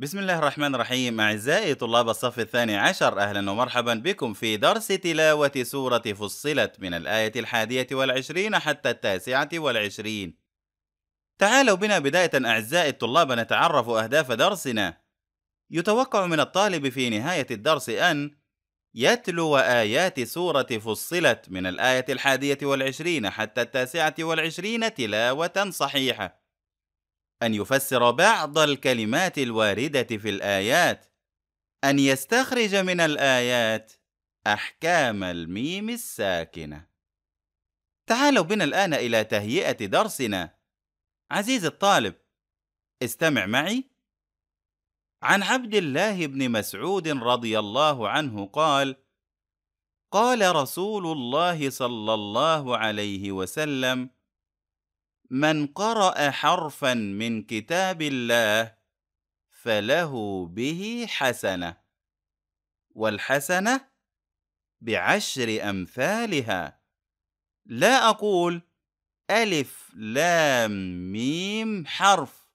بسم الله الرحمن الرحيم أعزائي طلاب الصف الثاني عشر أهلا ومرحبا بكم في درس تلاوة سورة فصلت من الآية الحادية والعشرين حتى التاسعة والعشرين تعالوا بنا بداية أعزائي الطلاب نتعرف أهداف درسنا يتوقع من الطالب في نهاية الدرس أن يتلو آيات سورة فصلت من الآية الحادية والعشرين حتى التاسعة والعشرين تلاوة صحيحة ان يفسر بعض الكلمات الوارده في الايات ان يستخرج من الايات احكام الميم الساكنه تعالوا بنا الان الى تهيئه درسنا عزيزي الطالب استمع معي عن عبد الله بن مسعود رضي الله عنه قال قال رسول الله صلى الله عليه وسلم من قرأ حرفا من كتاب الله فله به حسنة والحسنة بعشر أمثالها لا أقول ألف لام ميم حرف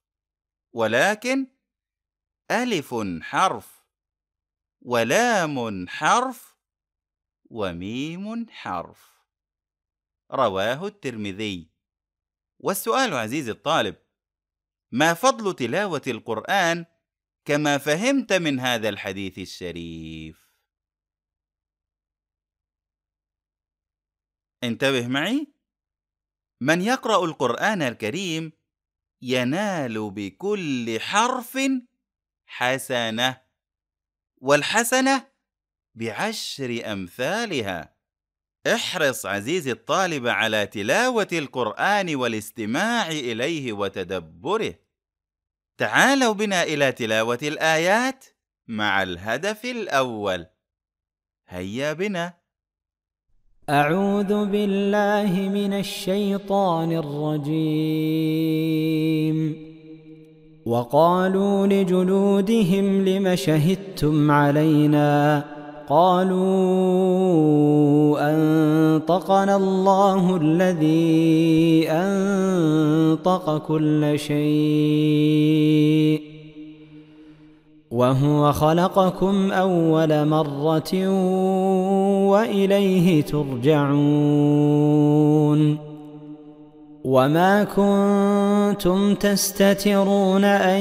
ولكن ألف حرف ولام حرف وميم حرف رواه الترمذي والسؤال عزيزي الطالب ما فضل تلاوة القرآن كما فهمت من هذا الحديث الشريف انتبه معي من يقرأ القرآن الكريم ينال بكل حرف حسنة والحسنة بعشر أمثالها احرص عزيزي الطالب على تلاوة القرآن والاستماع إليه وتدبره. تعالوا بنا إلى تلاوة الآيات مع الهدف الأول. هيا بنا. أعوذ بالله من الشيطان الرجيم. وقالوا لجلودهم لم شهدتم علينا؟ قالوا أنطقنا الله الذي أنطق كل شيء وهو خلقكم أول مرة وإليه ترجعون وما كنتم تستترون أن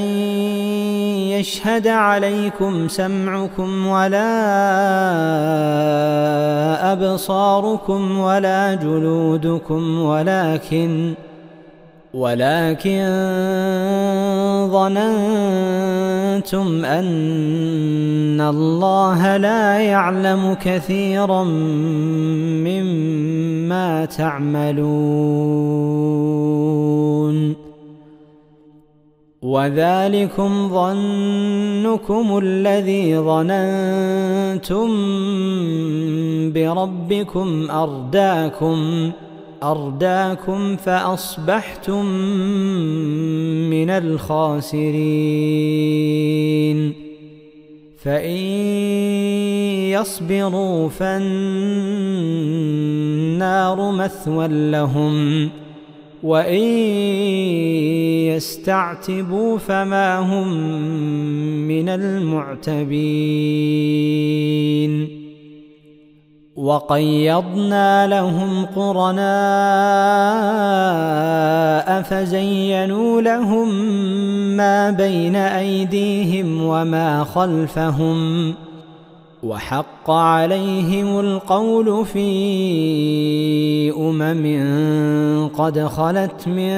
يشهد عليكم سمعكم ولا أبصاركم ولا جلودكم ولكن ۖ ولكن ظننتم ان الله لا يعلم كثيرا مما تعملون وذلكم ظنكم الذي ظننتم بربكم ارداكم أرداكم فأصبحتم من الخاسرين فإن يصبروا فالنار مثوى لهم وإن يستعتبوا فما هم من المعتبين وقيضنا لهم قرناء فزينوا لهم ما بين ايديهم وما خلفهم وحق عليهم القول في امم قد خلت من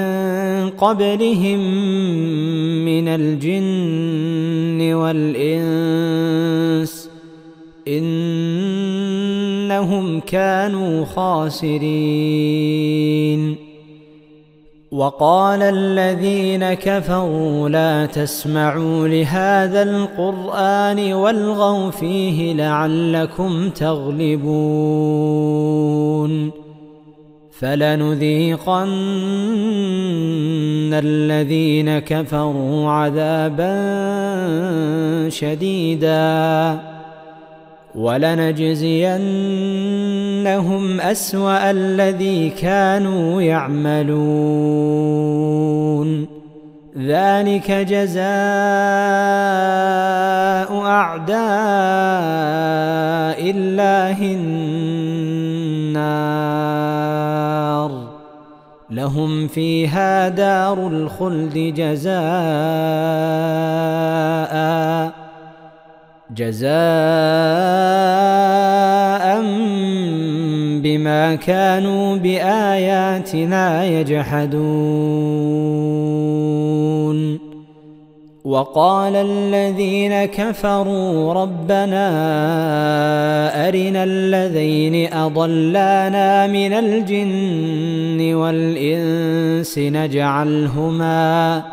قبلهم من الجن والانس إن انهم كانوا خاسرين وقال الذين كفروا لا تسمعوا لهذا القران والغوا فيه لعلكم تغلبون فلنذيقن الذين كفروا عذابا شديدا ولنجزينهم اسوا الذي كانوا يعملون ذلك جزاء اعداء الله النار لهم فيها دار الخلد جزاء جزاء بما كانوا باياتنا يجحدون وقال الذين كفروا ربنا ارنا الذين اضلانا من الجن والانس نجعلهما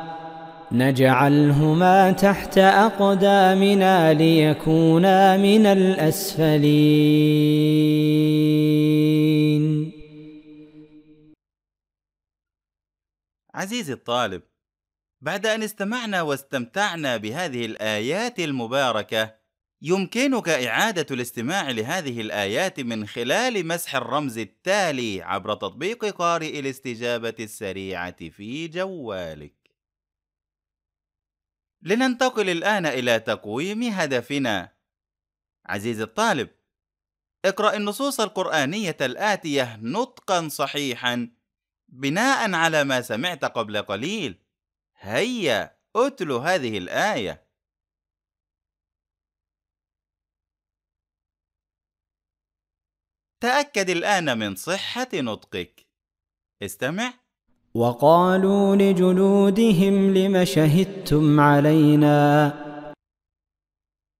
نجعلهما تحت أقدامنا ليكونا من الأسفلين عزيزي الطالب بعد أن استمعنا واستمتعنا بهذه الآيات المباركة يمكنك إعادة الاستماع لهذه الآيات من خلال مسح الرمز التالي عبر تطبيق قارئ الاستجابة السريعة في جوالك لننتقل الآن إلى تقويم هدفنا. عزيزي الطالب، اقرأ النصوص القرآنية الآتية نطقًا صحيحًا بناءً على ما سمعت قبل قليل. هيا اتلو هذه الآية. تأكد الآن من صحة نطقك. استمع وقالوا لجلودهم لم شهدتم علينا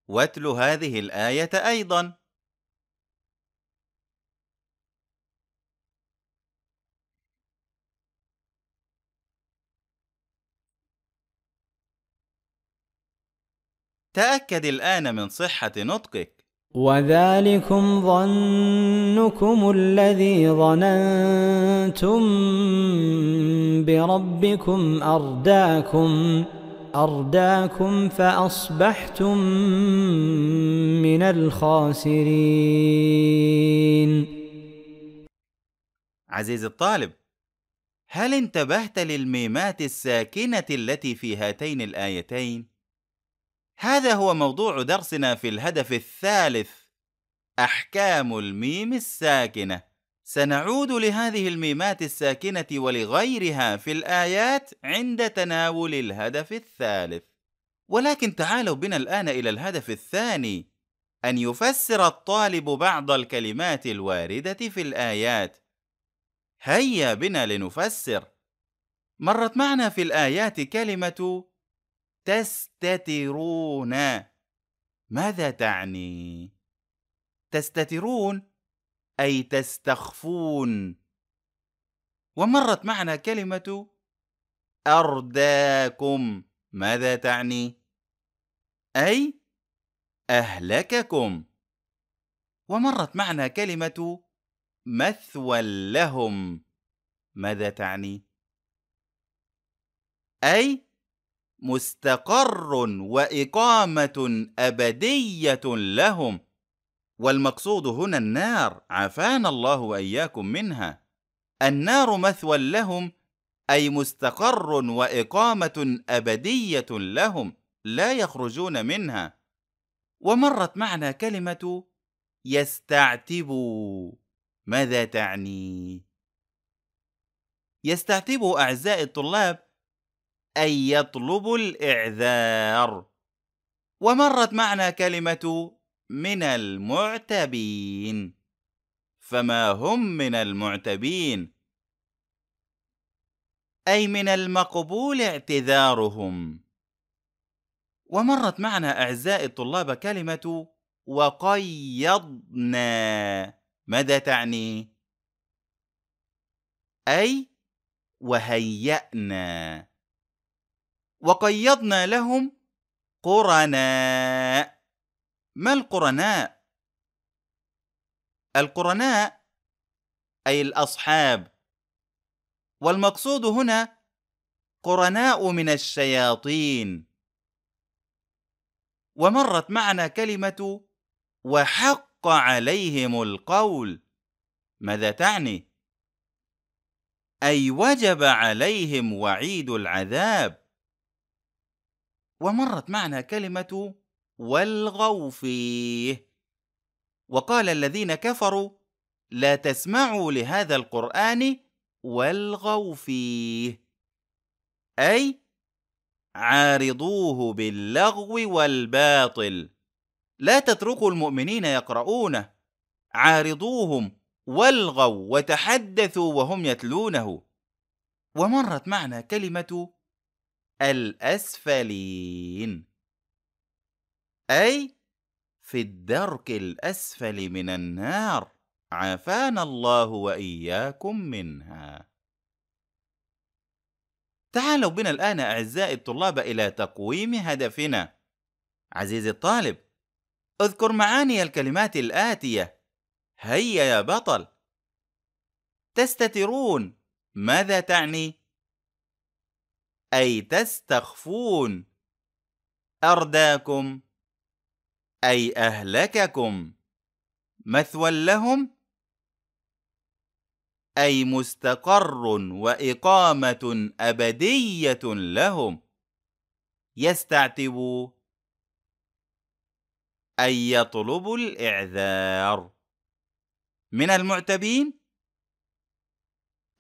واتل هذه الايه ايضا تاكد الان من صحه نطقك وذلكم ظنكم الذي ظننتم بربكم أرداكم أرداكم فأصبحتم من الخاسرين عزيزي الطالب هل انتبهت للميمات الساكنة التي في هاتين الآيتين؟ هذا هو موضوع درسنا في الهدف الثالث أحكام الميم الساكنة سنعود لهذه الميمات الساكنة ولغيرها في الآيات عند تناول الهدف الثالث ولكن تعالوا بنا الآن إلى الهدف الثاني أن يفسر الطالب بعض الكلمات الواردة في الآيات هيا بنا لنفسر مرت معنا في الآيات كلمة تستترون ماذا تعني تستترون اي تستخفون ومرت معنا كلمه ارداكم ماذا تعني اي اهلككم ومرت معنا كلمه مثوى لهم ماذا تعني اي مستقر واقامه ابديه لهم والمقصود هنا النار عافانا الله واياكم منها النار مثوى لهم اي مستقر واقامه ابديه لهم لا يخرجون منها ومرت معنا كلمه يستعتبوا ماذا تعني يستعتب اعزائي الطلاب أي يطلب الإعذار ومرت معنا كلمة من المعتبين فما هم من المعتبين أي من المقبول اعتذارهم ومرت معنا أعزائي الطلاب كلمة وقيضنا ماذا تعني؟ أي وهيأنا وقيضنا لهم قرناء ما القرناء القرناء اي الاصحاب والمقصود هنا قرناء من الشياطين ومرت معنا كلمه وحق عليهم القول ماذا تعني اي وجب عليهم وعيد العذاب ومرت معنا كلمة والغوا فيه وقال الذين كفروا لا تسمعوا لهذا القرآن والغوا فيه أي عارضوه باللغو والباطل لا تتركوا المؤمنين يقرؤونه عارضوهم والغوا وتحدثوا وهم يتلونه ومرت معنا كلمه الأسفلين أي في الدرك الأسفل من النار عافانا الله وإياكم منها تعالوا بنا الآن أعزائي الطلاب إلى تقويم هدفنا عزيزي الطالب اذكر معاني الكلمات الآتية هيا يا بطل تستترون ماذا تعني؟ أي تستخفون أرداكم أي أهلككم مثوى لهم أي مستقر وإقامة أبدية لهم يستعتبوا أي يطلب الإعذار من المعتبين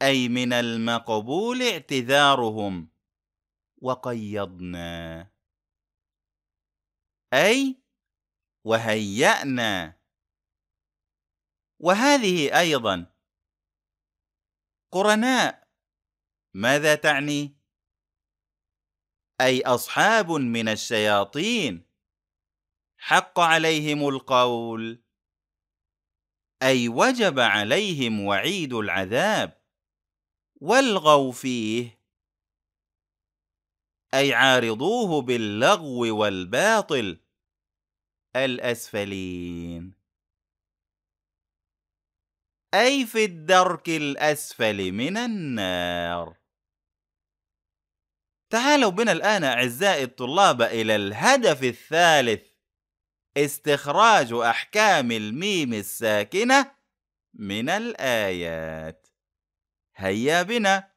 أي من المقبول اعتذارهم وقيضنا أي وهيأنا وهذه أيضا قرناء ماذا تعني؟ أي أصحاب من الشياطين حق عليهم القول أي وجب عليهم وعيد العذاب والغوا فيه أي عارضوه باللغو والباطل الأسفلين أي في الدرك الأسفل من النار تعالوا بنا الآن أعزائي الطلاب إلى الهدف الثالث استخراج أحكام الميم الساكنة من الآيات هيا بنا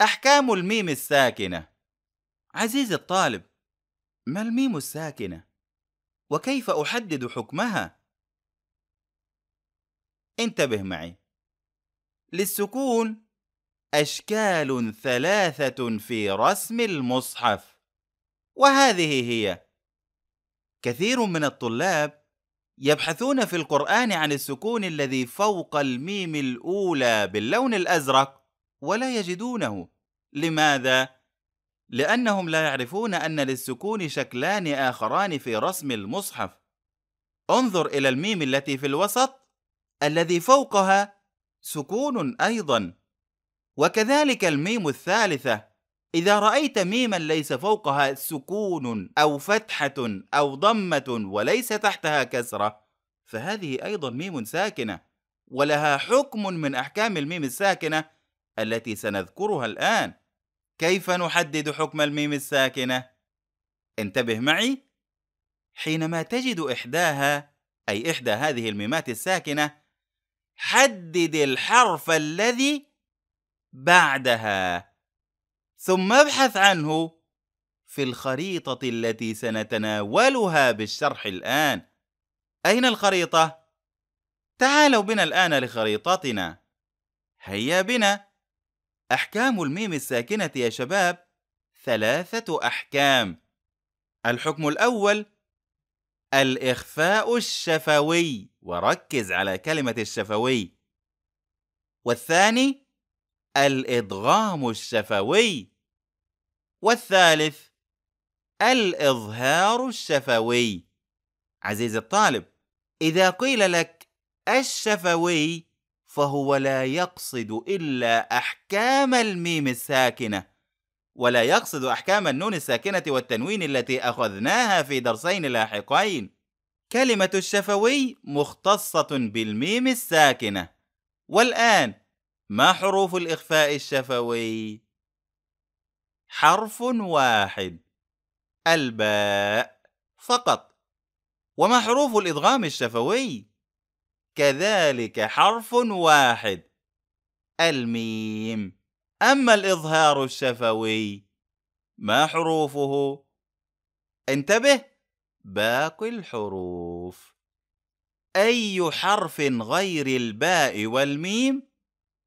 أحكام الميم الساكنة عزيزي الطالب ما الميم الساكنة؟ وكيف أحدد حكمها؟ انتبه معي للسكون أشكال ثلاثة في رسم المصحف وهذه هي كثير من الطلاب يبحثون في القرآن عن السكون الذي فوق الميم الأولى باللون الأزرق ولا يجدونه لماذا؟ لأنهم لا يعرفون أن للسكون شكلان آخران في رسم المصحف انظر إلى الميم التي في الوسط الذي فوقها سكون أيضا وكذلك الميم الثالثة إذا رأيت ميما ليس فوقها سكون أو فتحة أو ضمة وليس تحتها كسرة فهذه أيضا ميم ساكنة ولها حكم من أحكام الميم الساكنة التي سنذكرها الآن كيف نحدد حكم الميم الساكنة؟ انتبه معي حينما تجد إحداها أي إحدى هذه الميمات الساكنة حدد الحرف الذي بعدها ثم ابحث عنه في الخريطة التي سنتناولها بالشرح الآن أين الخريطة؟ تعالوا بنا الآن لخريطتنا هيا بنا أحكام الميم الساكنة يا شباب ثلاثة أحكام الحكم الأول الإخفاء الشفوي وركز على كلمة الشفوي والثاني الإدغام الشفوي والثالث الإظهار الشفوي عزيزي الطالب إذا قيل لك الشفوي فهو لا يقصد إلا أحكام الميم الساكنة ولا يقصد أحكام النون الساكنة والتنوين التي أخذناها في درسين لاحقين كلمة الشفوي مختصة بالميم الساكنة والآن ما حروف الإخفاء الشفوي؟ حرف واحد الباء فقط وما حروف الإدغام الشفوي؟ كذلك حرف واحد الميم أما الإظهار الشفوي ما حروفه؟ انتبه باقي الحروف أي حرف غير الباء والميم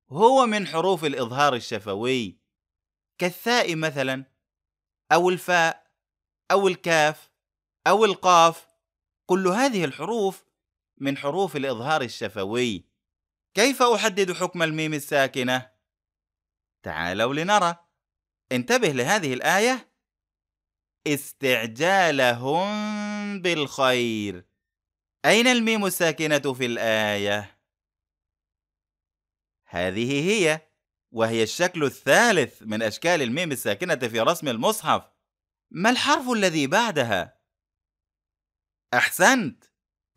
هو من حروف الإظهار الشفوي كالثاء مثلا أو الفاء أو الكاف أو القاف كل هذه الحروف من حروف الإظهار الشفوي كيف أحدد حكم الميم الساكنة؟ تعالوا لنرى انتبه لهذه الآية استعجالهم بالخير أين الميم الساكنة في الآية؟ هذه هي وهي الشكل الثالث من أشكال الميم الساكنة في رسم المصحف ما الحرف الذي بعدها؟ أحسنت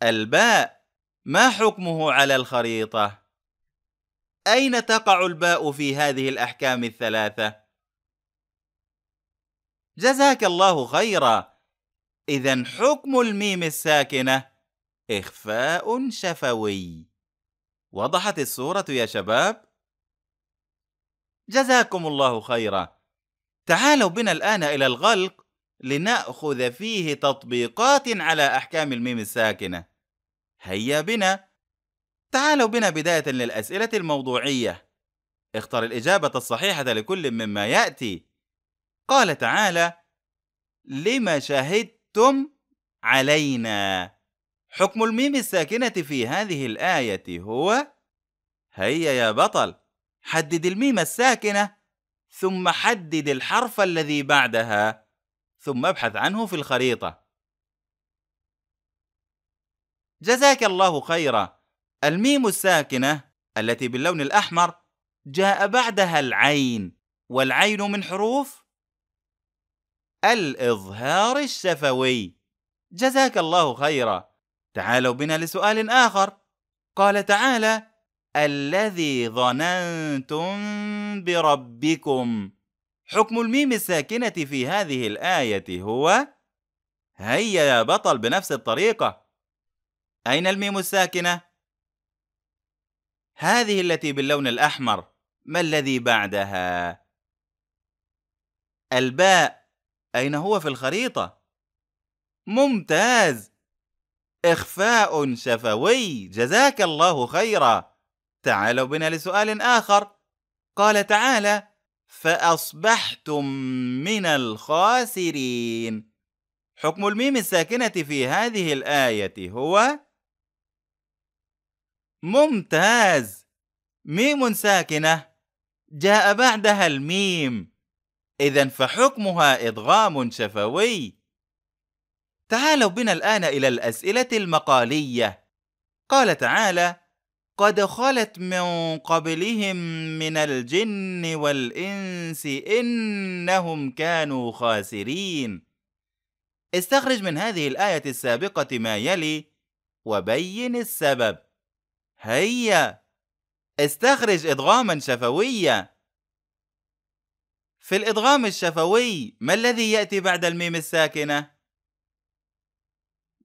الباء ما حكمه على الخريطة؟ أين تقع الباء في هذه الأحكام الثلاثة؟ جزاك الله خيرا إذا حكم الميم الساكنة إخفاء شفوي وضحت الصورة يا شباب؟ جزاكم الله خيرا تعالوا بنا الآن إلى الغلق لنأخذ فيه تطبيقات على أحكام الميم الساكنة هيا بنا تعالوا بنا بداية للأسئلة الموضوعية اختر الإجابة الصحيحة لكل مما يأتي قال تعالى لما شهدتم علينا حكم الميم الساكنة في هذه الآية هو هيا يا بطل حدد الميم الساكنة ثم حدد الحرف الذي بعدها ثم ابحث عنه في الخريطة جزاك الله خيرا الميم الساكنة التي باللون الأحمر جاء بعدها العين والعين من حروف الإظهار الشفوي جزاك الله خيرا تعالوا بنا لسؤال آخر قال تعالى الذي ظننتم بربكم حكم الميم الساكنة في هذه الآية هو هيا يا بطل بنفس الطريقة أين الميم الساكنة؟ هذه التي باللون الأحمر ما الذي بعدها؟ الباء أين هو في الخريطة؟ ممتاز إخفاء شفوي جزاك الله خيرا تعالوا بنا لسؤال آخر قال تعالى فأصبحتم من الخاسرين حكم الميم الساكنة في هذه الآية هو ممتاز ميم ساكنة جاء بعدها الميم إذا فحكمها إضغام شفوي تعالوا بنا الآن إلى الأسئلة المقالية قال تعالى قد خلت من قبلهم من الجن والإنس إنهم كانوا خاسرين استخرج من هذه الآية السابقة ما يلي وبين السبب هيا استخرج إضغاما شفويا في الإضغام الشفوي ما الذي يأتي بعد الميم الساكنة؟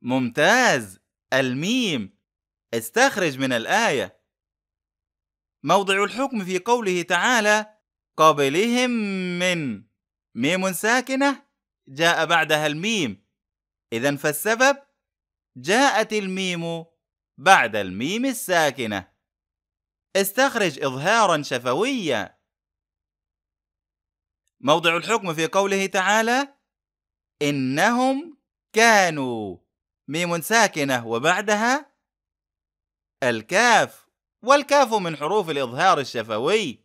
ممتاز الميم استخرج من الآية موضع الحكم في قوله تعالى قبلهم من ميم ساكنة جاء بعدها الميم إذا فالسبب جاءت الميم بعد الميم الساكنة استخرج إظهارا شفويا موضع الحكم في قوله تعالى إنهم كانوا ميم ساكنة وبعدها الكاف والكاف من حروف الإظهار الشفوي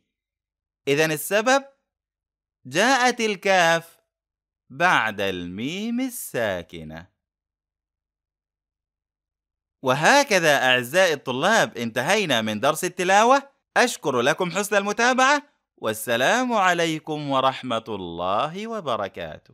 إذا السبب جاءت الكاف بعد الميم الساكنه وهكذا أعزائي الطلاب انتهينا من درس التلاوة أشكر لكم حسن المتابعة والسلام عليكم ورحمة الله وبركاته